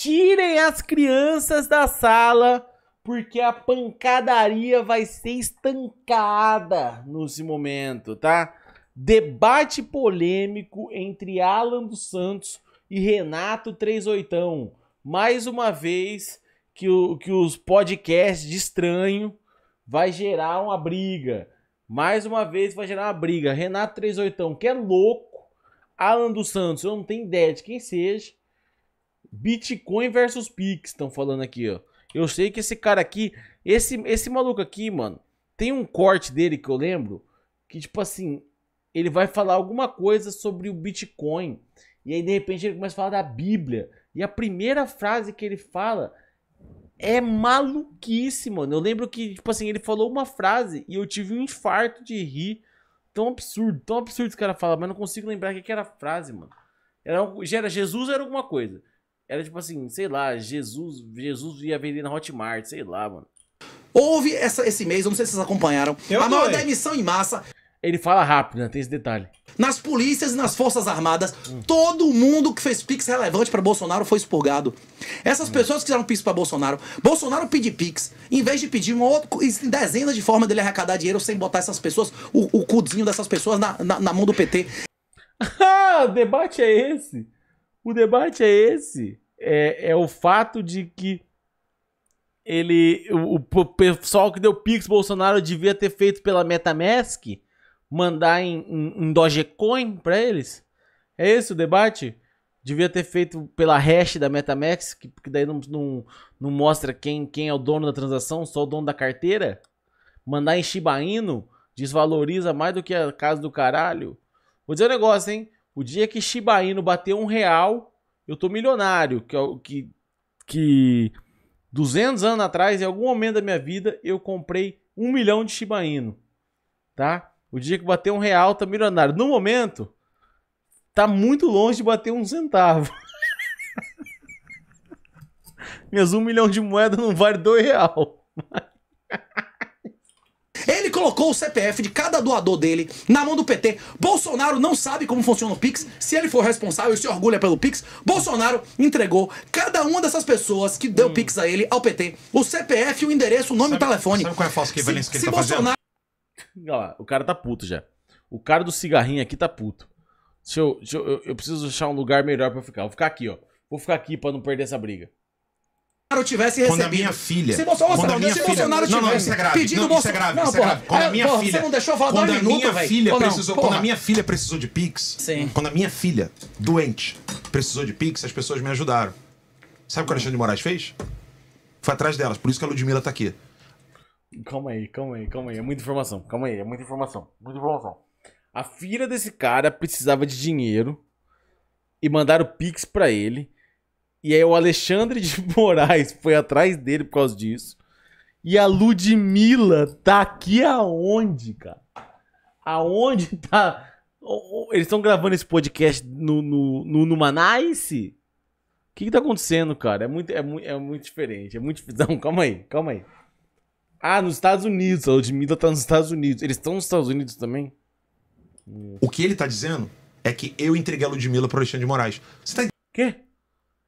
Tirem as crianças da sala, porque a pancadaria vai ser estancada nesse momento, tá? Debate polêmico entre Alan dos Santos e Renato 38. Mais uma vez que, o, que os podcasts de estranho vai gerar uma briga. Mais uma vez vai gerar uma briga. Renato 38, que é louco. Alan dos Santos, eu não tenho ideia de quem seja. Bitcoin versus Pix, estão falando aqui, ó. Eu sei que esse cara aqui, esse, esse maluco aqui, mano, tem um corte dele que eu lembro, que tipo assim, ele vai falar alguma coisa sobre o Bitcoin. E aí, de repente, ele começa a falar da Bíblia. E a primeira frase que ele fala é maluquice, mano. Eu lembro que, tipo assim, ele falou uma frase e eu tive um infarto de rir. Tão absurdo, tão absurdo que o cara fala, mas não consigo lembrar o que era a frase, mano. Era, era Jesus era alguma coisa. Era tipo assim, sei lá, Jesus, Jesus ia vender na Hotmart, sei lá, mano. Houve essa, esse mês, não sei se vocês acompanharam, Eu a maior demissão em massa. Ele fala rápido, né? Tem esse detalhe. Nas polícias e nas forças armadas, hum. todo mundo que fez pix relevante para Bolsonaro foi expurgado. Essas hum. pessoas que fizeram pix para Bolsonaro, Bolsonaro pede pix, em vez de pedir uma outra, dezenas de formas dele arrecadar dinheiro sem botar essas pessoas, o, o cuzinho dessas pessoas na, na, na mão do PT. Ah, o debate é esse. O debate é esse. É, é o fato de que ele. O, o pessoal que deu Pix Bolsonaro devia ter feito pela Metamask, mandar em, em, em Dogecoin para eles. É esse o debate? Devia ter feito pela hash da Metamax, que, que daí não, não, não, mostra quem, quem é o dono da transação, só o dono da carteira. Mandar em Shiba Inu desvaloriza mais do que a casa do caralho. Vou dizer um negócio, hein? O dia que Shiba Inu bater um real, eu tô milionário. Que, é que, que 200 anos atrás, em algum momento da minha vida, eu comprei um milhão de Shiba Inu. Tá? O dia que bater um real, tá milionário. No momento, tá muito longe de bater um centavo. Minhas um milhão de moeda não vale dois real. Ele colocou o CPF de cada doador dele na mão do PT. Bolsonaro não sabe como funciona o Pix. Se ele for responsável e se orgulha pelo Pix, Bolsonaro entregou cada uma dessas pessoas que deu hum. Pix a ele, ao PT, o CPF, o endereço, o nome sabe, e o telefone. Sabe qual é a falsa que, se, que ele tá Bolsonaro... fazendo? Olha lá, o cara tá puto já. O cara do cigarrinho aqui tá puto. Deixa eu, deixa eu, eu preciso achar um lugar melhor pra ficar. Vou ficar aqui, ó. Vou ficar aqui pra não perder essa briga tivesse recebido. Quando a minha filha. Se, Bolsonaro, quando a minha se filha, Bolsonaro tivesse. Não, não, isso é grave. Pedido não, Isso é grave, não, isso é grave. Quando a é, minha porra, filha. Você não deixou falar quando a minha filha precisou, Quando a minha filha precisou de Pix. Sim. Quando a minha filha, doente, precisou de Pix, as pessoas me ajudaram. Sabe o que o Alexandre de Moraes fez? Foi atrás delas, por isso que a Ludmilla tá aqui. Calma aí, calma aí, calma aí. É muita informação, calma aí, é muita informação. Muita informação. A filha desse cara precisava de dinheiro e mandaram Pix pra ele. E aí o Alexandre de Moraes foi atrás dele por causa disso. E a Ludmilla tá aqui aonde, cara? Aonde tá? Eles estão gravando esse podcast no, no, no, numa O que, que tá acontecendo, cara? É muito, é, muito, é muito diferente. É muito. Não, calma aí, calma aí. Ah, nos Estados Unidos. A Ludmilla tá nos Estados Unidos. Eles estão nos Estados Unidos também? O que ele tá dizendo é que eu entreguei a Ludmilla pro Alexandre de Moraes. Você tá. Quê?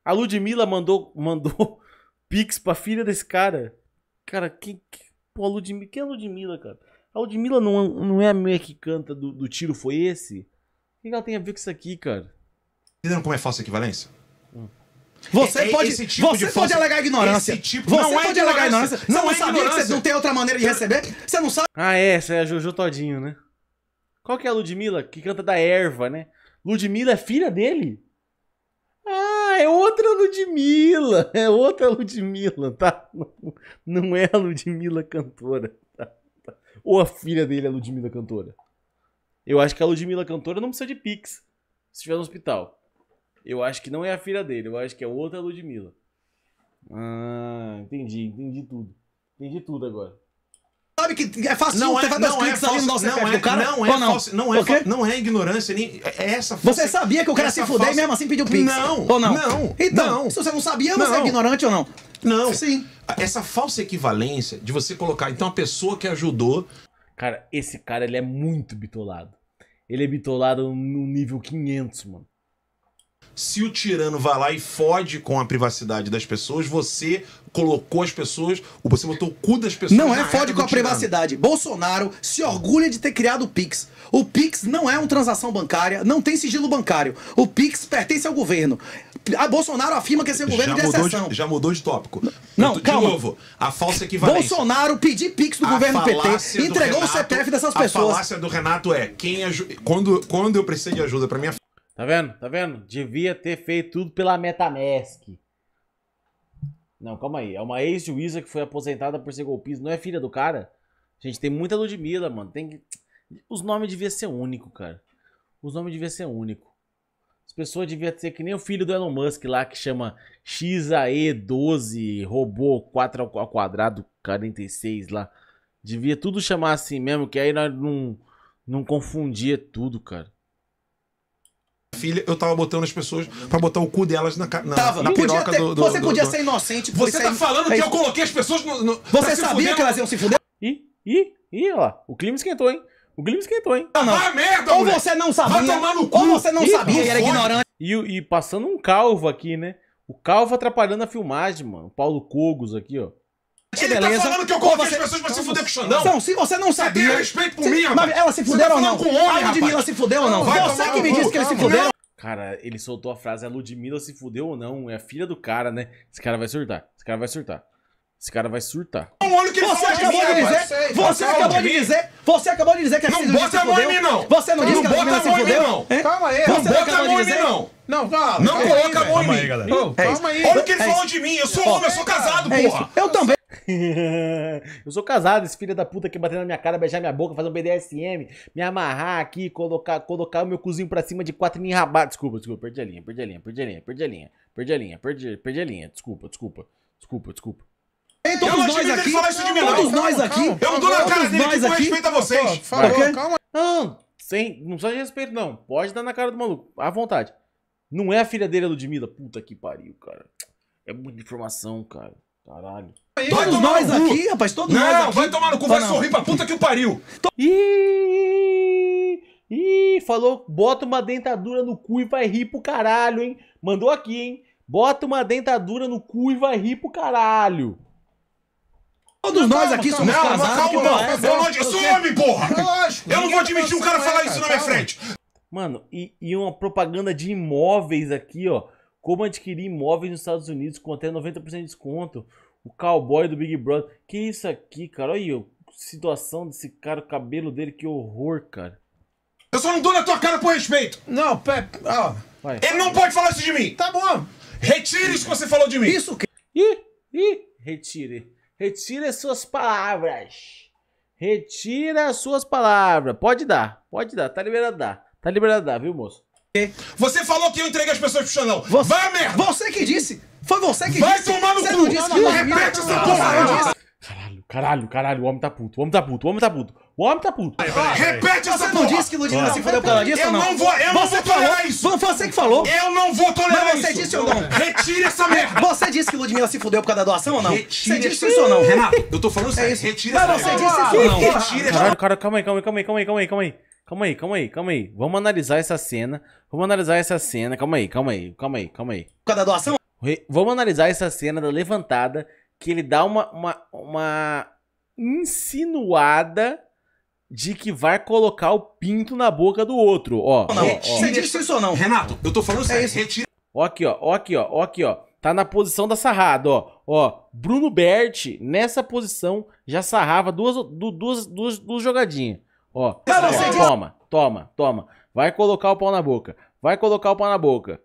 A Ludmilla mandou, mandou pix pra filha desse cara. Cara, quem. Que, pô, a Ludmilla. Quem é a Ludmilla, cara? A Ludmilla não, não é a meia que canta do, do tiro foi esse? O que ela tem a ver com isso aqui, cara? Entendendo como é falsa equivalência? Hum. Você é, é pode, tipo você pode falsa, alegar ignorância. Tipo, você é pode é alegar ignorância. Você não, não é sabia ignorância. que você não tem outra maneira de receber? Você não sabe. Ah, é, essa é a Jojo Todinho, né? Qual que é a Ludmilla? Que canta da erva, né? Ludmilla é filha dele? Ah, é outra Ludmilla, é outra Ludmilla, tá? Não é a Ludmilla cantora, tá? Ou a filha dele é a Ludmilla cantora. Eu acho que a Ludmilla cantora não precisa de Pix se estiver no hospital. Eu acho que não é a filha dele, eu acho que é outra Ludmilla. Ah, entendi, entendi tudo. Entendi tudo agora sabe que é fácil não é, ter vários é cliques é ali no nosso não é, do cara. Não é, não? não, é não é ignorância, nem é essa falsa, Você sabia que o cara se fuder falsa... e mesmo assim pediu pix? Não. Ou não? Não. Então, não. se você não sabia, você é não. é ignorante ou não? Não. Sim. Essa falsa equivalência de você colocar, então, a pessoa que ajudou. Cara, esse cara, ele é muito bitolado. Ele é bitolado no nível 500, mano. Se o tirano vai lá e fode com a privacidade das pessoas, você colocou as pessoas, você botou o cu das pessoas. Não é fode com a privacidade. Bolsonaro se orgulha de ter criado o Pix. O Pix não é uma transação bancária, não tem sigilo bancário. O Pix pertence ao governo. A ah, Bolsonaro afirma que esse é o governo já de exceção. De, já mudou de tópico. Não, de calma. novo, a falsa equivalência. Bolsonaro pediu Pix do a governo PT, entregou Renato, o CPF dessas pessoas. A falácia do Renato é, quem quando, quando eu precisei de ajuda para minha Tá vendo? Tá vendo? Devia ter feito tudo pela Metamask. Não, calma aí. É uma ex-juíza que foi aposentada por ser golpista. Não é filha do cara? Gente, tem muita Ludmilla, mano. Tem que... Os nomes deviam ser único, cara. Os nomes deviam ser único. As pessoas deviam ser que nem o filho do Elon Musk lá, que chama XAE12 robô 4 ao quadrado 46 lá. Devia tudo chamar assim mesmo, que aí nós não, não confundia tudo, cara filha, eu tava botando as pessoas pra botar o cu delas na, na, tava. na piroca ter, do, do, Você podia do, ser inocente. Você tá falando é que eu coloquei as pessoas no... no você tá sabia fudendo? que elas iam se fuder? Ih, ih, ih, ó. O clima esquentou, hein? O clima esquentou, hein? Não, ah, não. Ah, merda, ou você não sabia. no Ou você não ih, sabia e era ignorante. E, e passando um calvo aqui, né? O calvo atrapalhando a filmagem, mano. O Paulo Cogos aqui, ó. Ele tá beleza. tá falando que eu coloquei você... as pessoas pra se fuder com o Xandão. Não, se você não sabia... Você tem respeito por se... mim, rapaz. Mas ela se fudeu tá ou não? Com homem, a ah, Ludmilla rapaz. se fudeu ou não? Vai você que me disse que ela se fudeu. Cara, ele soltou a frase, a Ludmilla se fudeu ou não, é a filha do cara, né? Esse cara vai surtar, esse cara vai surtar. Esse cara vai surtar. É não, olha o que você acabou de, mim, dizer, você acabou de dizer, você acabou de dizer que a Não bota a mão em mim não. Você não, disse que a se fudeu? Não. Calma aí. Você não bota a mão em mim não. Não, Não é coloca a mão em mim. Calma aí, galera. É calma aí. Olha o que ele falou de mim, eu sou homem, eu sou casado, porra. Eu também. eu sou casado, esse filho da puta que batendo na minha cara, beijar minha boca, fazer um BDSM, me amarrar aqui, colocar, colocar o meu cozinho pra cima de quatro mil me enrabar. Desculpa, desculpa, perdi a linha, perdi a linha, perdi a linha, perdi a linha, perdi a linha, perdi, perdi a linha, desculpa, desculpa, desculpa, desculpa. Ei, todos nós aqui, todos nós aqui, eu dou na cara dele aqui com respeito a vocês. calma. Não, sem, não precisa de respeito não, pode dar na cara do maluco, à vontade. Não é a filha dele, a Ludmilla, puta que pariu, cara. É muita informação, cara, caralho aí. Todos nós cu. aqui, rapaz, todos não, nós aqui. Não, vai tomar no cu, vai, sorrir pra puta que o pariu. Ih, ih, falou, bota uma dentadura no cu e vai rir pro caralho, hein? Mandou aqui, hein? Bota uma dentadura no cu e vai rir pro caralho. Todos nós calma, aqui somos não, casados. Calma, calma, calma. Eu sou homem, porra! Lógico, eu não vou admitir um cara é, falar isso na minha frente. Mano, e, e uma propaganda de imóveis aqui, ó. Como adquirir imóveis nos Estados Unidos com até 90% de desconto. O cowboy do Big Brother. Que isso aqui, cara? Olha aí, a situação desse cara, o cabelo dele, que horror, cara. Eu só não dou na tua cara por respeito. Não, pé. Ó. Vai. Ele não pode falar isso de mim. Tá bom. Retire isso que você falou de mim. Isso que. Ih, ih, retire. Retire as suas palavras. Retire as suas palavras. Pode dar, pode dar. Tá liberado dar. Tá liberado dar, viu, moço? Você falou que eu entreguei as pessoas pro Xandão. Você, Vai merda! Você que disse! Foi você que Vai disse. Vai tomar no cu! Repete essa porra! Caralho, caralho, caralho, o homem tá puto, o homem tá puto, o homem tá puto. O homem tá puto. Repete essa porra! Você não disse que Ludmilla se fudeu por causa disso? Eu não, não vou, eu não vou tolerar falou, isso! Foi você que falou! Eu não vou tolerar isso! Mas você disse ou não? Retire essa merda! Você disse que Ludmilla se fudeu por causa da doação ou não? Retire você disse isso ou não? Renato, eu tô falando sério. Retire essa merda. Mas você disse isso ou não? Retire essa Cara, calma aí, calma aí, calma aí, calma aí, calma aí, calma aí. Calma aí, calma aí, calma aí. Vamos analisar essa cena. Vamos analisar essa cena. Calma aí, calma aí, calma aí, calma aí. da doação? Vamos analisar essa cena da levantada, que ele dá uma, uma, uma insinuada de que vai colocar o pinto na boca do outro, ó. Não, Você disse isso ou não? Renato, eu tô falando é sério. É isso. Retira. Ó aqui, ó, ó aqui, ó, ó aqui, ó. Tá na posição da sarrada, ó. Ó, Bruno Berti, nessa posição, já sarrava duas, duas, duas, duas jogadinhas. Ó, ó toma, toma, toma. Vai colocar o pau na boca. Vai colocar o pau na boca.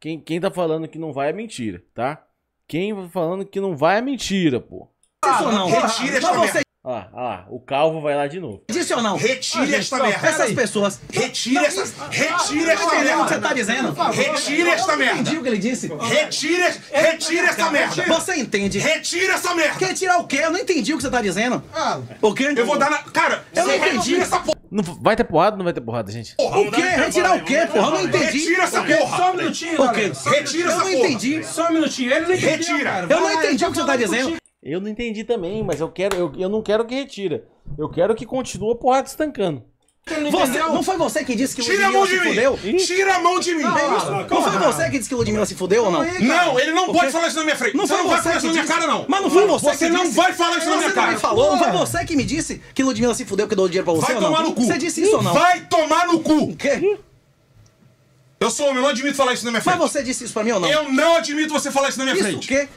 Quem, quem tá falando que não vai é mentira, tá? Quem tá falando que não vai é mentira, pô. Ah, não, retira essa merda. Ó, ó, o calvo vai lá de novo. Disse ou não? Retire ah, esta merda. Essas pessoas. Retire essa. Retire esta merda. o que você tá dizendo? Retire esta merda. entendi o que ele disse. Retire, retire essa merda. Você entende? Retire essa merda. Quer tirar o quê? Eu não entendi o que você tá dizendo. Ah, o quê? Eu vou dar na. Cara, eu não entendi essa porra. Não, vai ter porrada ou não vai ter porrada, gente? Porra, o quê? Retirar o quê, porra? Eu não entendi. Retira essa porra. Só um minutinho, O quê? Retira essa porra. Eu não entendi. Só um minutinho. Ele não entendeu, Retira. Eu não entendi o que você tá dizendo. Eu não entendi também, mas eu quero, eu, eu não quero que retira. Eu quero que continue a porrada estancando. Não, você, não foi você que disse que o Ludmilla se fudeu? Tira a mão de mim! Não, não foi você que disse que o Ludmilla se fudeu ou não? Não, ele não você... pode falar isso na minha frente. Não você não vai falar isso na minha cara, não. Mas não foi você, você que disse. Você não vai falar isso na minha cara. Você falou, não foi você que me disse que o Ludmilla se fudeu porque deu dinheiro pra você Vai tomar no cu. Você disse isso ou não? Vai tomar no cu. O quê? Eu sou homem, eu não admito falar isso na minha frente. Mas você disse isso pra mim ou não? Eu não admito você falar isso na minha isso frente. Isso o quê?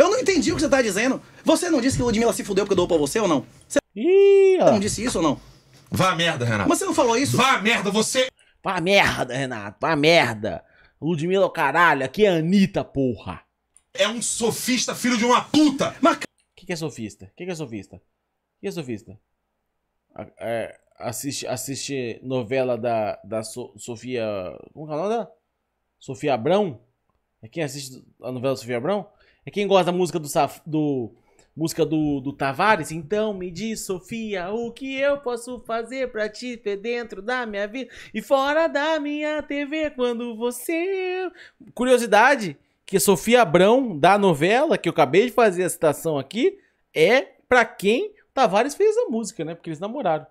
Eu não entendi o que você tá dizendo. Você não disse que Ludmilla se fudeu porque dou pra você ou não? Você Ih, ó. não disse isso ou não? Vá merda, Renato. Mas você não falou isso? Vá merda, você... Vá merda, Renato. Vá merda. Ludmilla, é o caralho. Aqui é a Anitta, porra. É um sofista, filho de uma puta. Mas... O que, que é sofista? O que, que é sofista? O que é sofista? É, assiste, assiste novela da, da so, Sofia. Como é o nome da? Sofia Abrão? É quem assiste a novela da Sofia Abrão? É quem gosta da música do, Saf... do música do, do Tavares? Então me diz, Sofia, o que eu posso fazer pra te ter dentro da minha vida e fora da minha TV quando você. Curiosidade: que Sofia Abrão, da novela, que eu acabei de fazer a citação aqui, é pra quem Tavares fez a música, né? Porque eles namoraram.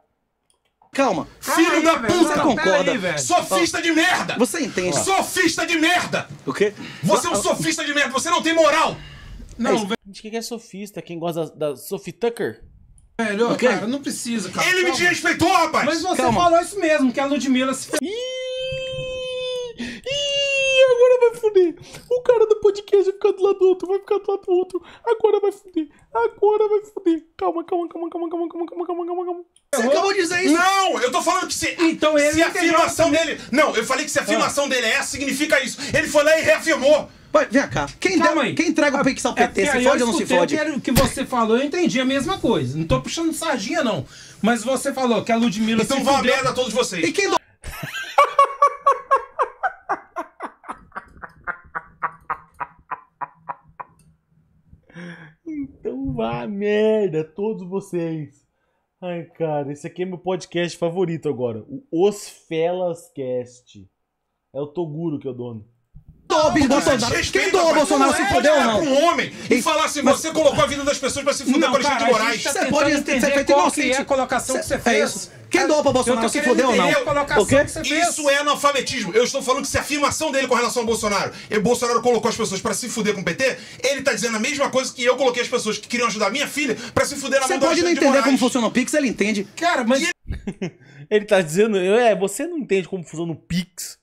Calma, filho aí, da puta, puta concorda. Aí, sofista de merda! Você entende? Sofista de merda! O quê? Você é um sofista de merda, você não tem moral! Não, é velho. que é sofista? Quem gosta da, Sophie Tucker? Velho, cara, não precisa, cara. Ele calma. me desrespeitou, rapaz! Mas você Calma. falou isso mesmo, que a Ludmilla se. Ih! fuder. O cara do podcast vai ficar do lado do outro, vai ficar do lado do outro. Agora vai fuder. Agora vai fuder. Calma, calma, calma, calma, calma, calma, calma, calma, calma, calma. Você uhum. acabou de dizer isso! Hum. Não! Eu tô falando que se, então ele se a afirmação dele. Não, eu falei que se a ah. afirmação ah. dele é essa, significa isso. Ele foi lá e reafirmou. Vai, vem cá. Quem, Calma dá, aí. quem entrega o ah, Pix PT, é se fode ou não se fode? O que você falou, eu entendi a mesma coisa. Não tô puxando sarginha, não. Mas você falou que a Ludmilla então se Então vou a merda a todos vocês. E quem do... Ah, merda, todos vocês. Ai, cara, esse aqui é meu podcast favorito agora. O Os Felas Cast. É o Toguro que é o dono. Bolsonaro. Quem doa o Bolsonaro se é fudeu ou não? um homem e falar assim, você colocou a vida das pessoas pra se fuder com Alexandre de Moraes. Tá você pode ter feito inocente. É a colocação que você é fez. É isso. Quem doa pra Bolsonaro se fudeu ou não? O quê? Isso é analfabetismo. Eu estou falando que se a afirmação dele com relação ao Bolsonaro e o Bolsonaro colocou as pessoas pra se fuder com o PT, ele tá dizendo a mesma coisa que eu coloquei as pessoas que queriam ajudar minha filha pra se fuder na mão Você pode não entender como funciona o Pix, ele entende. Cara, mas... Ele tá dizendo, é, você não entende como funciona o Pix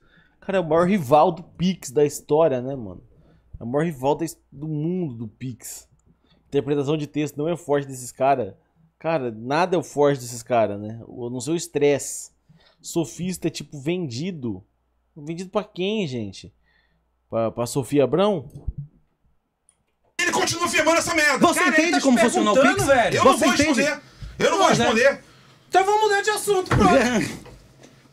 Cara, é o maior rival do Pix da história, né, mano? É o maior rival do mundo do Pix. Interpretação de texto não é forte desses caras. Cara, nada é o forte desses caras, né? A não sei o estresse. Sofista é tipo vendido. Vendido pra quem, gente? Pra, pra Sofia Abrão? Ele continua firmando essa merda. Você cara, entende tá como funciona o Pix? Velho. Eu Você não vou entende? responder. Eu não vou né? responder. Então vamos mudar de assunto, pronto.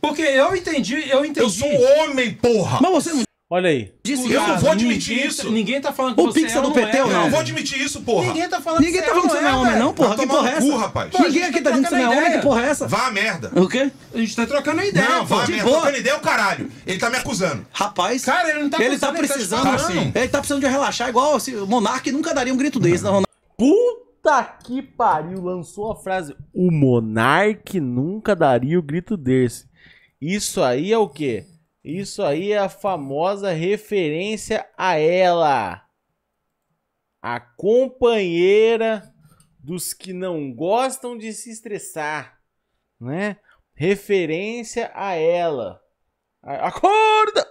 Porque eu entendi, eu entendi. Eu sou homem, porra! Mas você não. Olha aí. Disse, eu não vou admitir ninguém, tá- isso. Ninguém tá falando que o você Pix é, é do PT, é, eu não vou admitir isso, porra. Ninguém tá falando ninguém que, tá é falando você não é homem, não, porra. Que porra é essa? rapaz. Pô, ninguém aqui tá dizendo que você não é homem, que porra é essa? Vá a merda. O quê? A gente tá trocando ideia. Não, vá a merda. Trocando ideia é o caralho. Ele tá me acusando. Rapaz. Cara, ele não tá Ele tá, tá precisando. Tá ele tá precisando de relaxar, igual o Monark nunca daria um grito desse, né, Ronaldo? Puta que pariu, lançou a frase. O Monark nunca daria o grito desse. Isso aí é o quê? Isso aí é a famosa referência a ela. A companheira dos que não gostam de se estressar, né? Referência a ela. Acorda!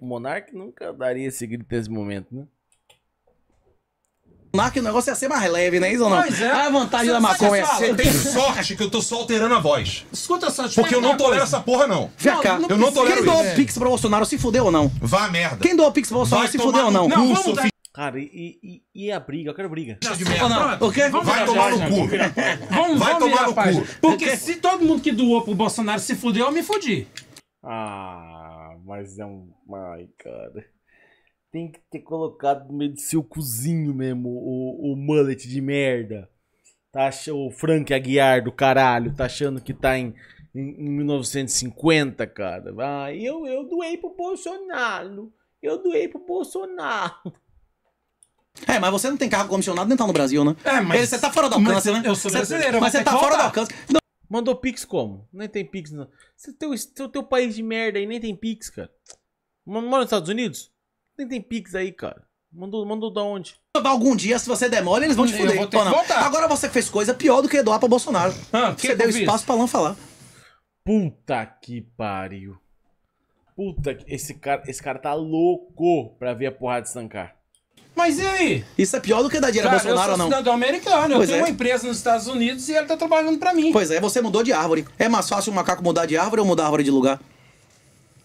O monarca nunca daria esse grito nesse momento, né? que o negócio ia ser mais leve, né? Isso ou não? Pois é. A vantagem você da maconha. Você é tem sorte que eu tô só alterando a voz. Escuta só, Porque eu não tolero essa porra, não. Vem cá. eu não tolero Quem isso. doou o Pix pro Bolsonaro se fudeu ou não? Vá merda. Quem doou o Pix pro Bolsonaro se fudeu ou não? Não, vamos dar... Cara, e, e, e, a briga? Eu quero briga. Não, não. O quê? Vamos Vai tomar no cu. Vamos, Vai vamos tomar no cu. Porque se todo mundo que doou pro Bolsonaro se fudeu, eu me fudi. Ah, mas é um... Ai, cara tem que ter colocado no meio do seu cozinho mesmo o, o mullet de merda. Tá o Frank Aguiar do caralho, tá achando que tá em, em, em 1950, cara. Ah, eu, eu doei pro Bolsonaro. Eu doei pro Bolsonaro. É, mas você não tem carro comissionado nem tá no Brasil, né? É, mas. Você tá fora do alcance, mas, né? Eu sou tá- brasileiro, mas, mas você tá fora do alcance. Não. Mandou Pix como? Nem tem Pix, não. Você teu país de merda aí nem tem Pix, cara. Mora nos Estados Unidos? Nem tem Pix aí, cara. Mandou, mandou da onde? Algum dia, se você demora, eles vão te fuder. Agora você fez coisa pior do que doar pra Bolsonaro. Ah, Você deu que espaço pra não falar. Puta que pariu. Puta que. Esse cara, esse cara tá louco pra ver a porrada de Sankar. Mas e aí? Isso é pior do que dar dinheiro a Cara, eu Bolsonaro sou ou não? cidadão americano, eu tenho é. uma empresa nos Estados Unidos e ele tá trabalhando pra mim. Pois é, você mudou de árvore. É mais fácil o macaco mudar de árvore ou mudar a árvore de lugar?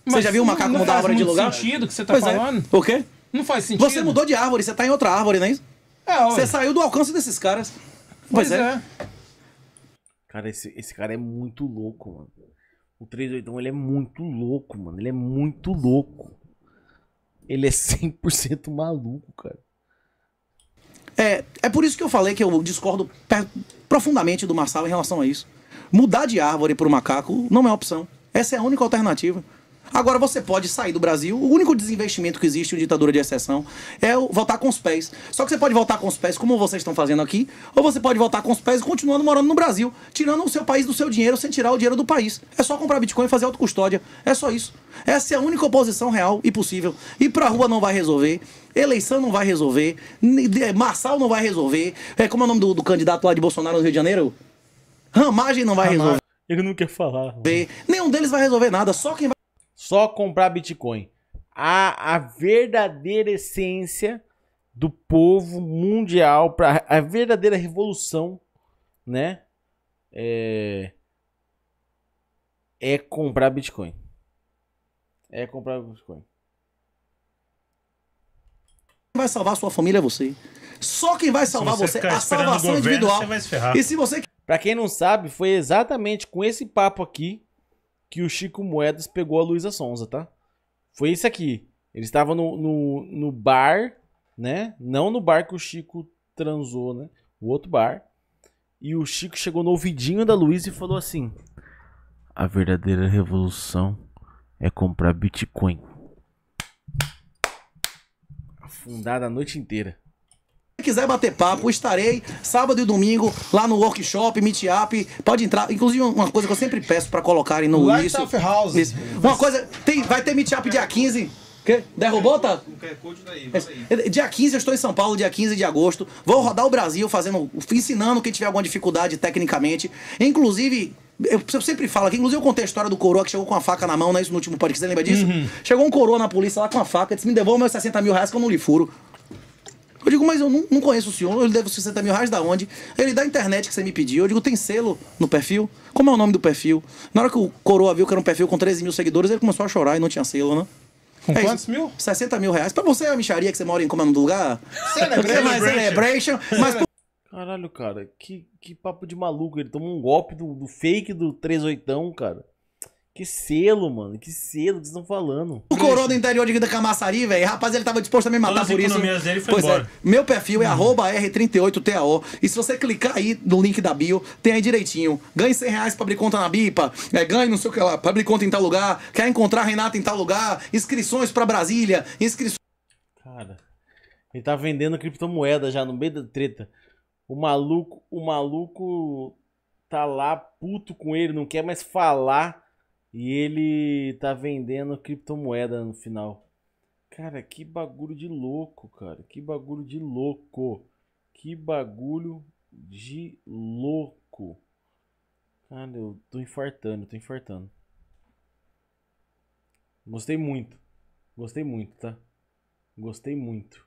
Mas você já viu um macaco mudar a árvore de lugar? Não faz sentido que você tá pois é. falando. É. O quê? Não faz sentido. Você mudou de árvore, você tá em outra árvore, não é isso? É, você saiu do alcance desses caras. Pois, pois é. é. Cara, esse, esse cara é muito louco, mano. O 381, ele é muito louco, mano. Ele é muito louco. Ele é 100% maluco, cara. É, é por isso que eu falei que eu discordo profundamente do Marçal em relação a isso. Mudar de árvore para o macaco não é opção. Essa é a única alternativa. Agora você pode sair do Brasil. O único desinvestimento que existe em ditadura de exceção é voltar com os pés. Só que você pode voltar com os pés, como vocês estão fazendo aqui, ou você pode voltar com os pés continuando morando no Brasil, tirando o seu país do seu dinheiro sem tirar o dinheiro do país. É só comprar Bitcoin e fazer autocustódia. É só isso. Essa é a única oposição real e possível. Ir pra rua não vai resolver, eleição não vai resolver, é, Marçal não vai resolver. É, como é o nome do, do candidato lá de Bolsonaro no Rio de Janeiro? Ramagem não vai Ramagem. resolver. Ele não quer falar. Mano. Nenhum deles vai resolver nada, só quem vai só comprar Bitcoin. A, a verdadeira essência do povo mundial, para a verdadeira revolução, né? É, é comprar Bitcoin. É comprar Bitcoin. Quem vai salvar sua família é você. Só quem vai salvar se você, você é a salvação governo, individual. E se você Para quem não sabe, foi exatamente com esse papo aqui que o Chico Moedas pegou a Luísa Sonza, tá? Foi isso aqui. Ele estava no, no, no, bar, né? Não no bar que o Chico transou, né? O outro bar. E o Chico chegou no ouvidinho da Luísa e falou assim: A verdadeira revolução é comprar Bitcoin. Afundada a noite inteira quiser bater papo, estarei sábado e domingo lá no workshop, meet-up. Pode entrar. Inclusive, uma coisa que eu sempre peço para colocarem no Light isso. House. Uma coisa. Tem, vai ter meet-up dia 15. Que? Derrubou, tá? É, dia 15 eu estou em São Paulo, dia 15 de agosto. Vou rodar o Brasil fazendo, ensinando quem tiver alguma dificuldade tecnicamente. Inclusive, eu, sempre falo aqui, inclusive eu contei a história do coroa que chegou com a faca na mão, né? Isso no último podcast, você lembra disso? Uhum. Chegou um coroa na polícia lá com a faca, disse: me devolva meus 60 mil reais que eu não lhe furo. Eu digo, mas eu não, não conheço o senhor, ele deve 60 mil reais da onde? Ele, da internet que você me pediu. Eu digo, tem selo no perfil? Como é o nome do perfil? Na hora que o Coroa viu que era um perfil com 13 mil seguidores, ele começou a chorar e não tinha selo, né? Com é quantos isso? mil? 60 mil reais. Pra você é a micharia que você mora em como é o nome do lugar? Celebration. É, celebration. Mas... Caralho, cara, que, que papo de maluco. Ele tomou um golpe do, do fake do 38, cara. Que selo, mano. Que selo que vocês estão falando. O coroa do interior de a Camaçari, velho. Rapaz, ele tava disposto a me matar Todas por isso. Dele foi pois é, embora. é. Meu perfil é hum. R38TAO. E se você clicar aí no link da bio, tem aí direitinho. Ganhe 100 reais pra abrir conta na BIPA. É, ganhe não sei o que lá, pra abrir conta em tal lugar. Quer encontrar Renata em tal lugar. Inscrições pra Brasília. Inscrições. Cara, ele tá vendendo criptomoeda já no meio da treta. O maluco, o maluco tá lá puto com ele, não quer mais falar e ele tá vendendo criptomoeda no final. Cara, que bagulho de louco, cara. Que bagulho de louco. Que bagulho de louco. Cara, eu tô infartando, tô infartando. Gostei muito. Gostei muito, tá? Gostei muito.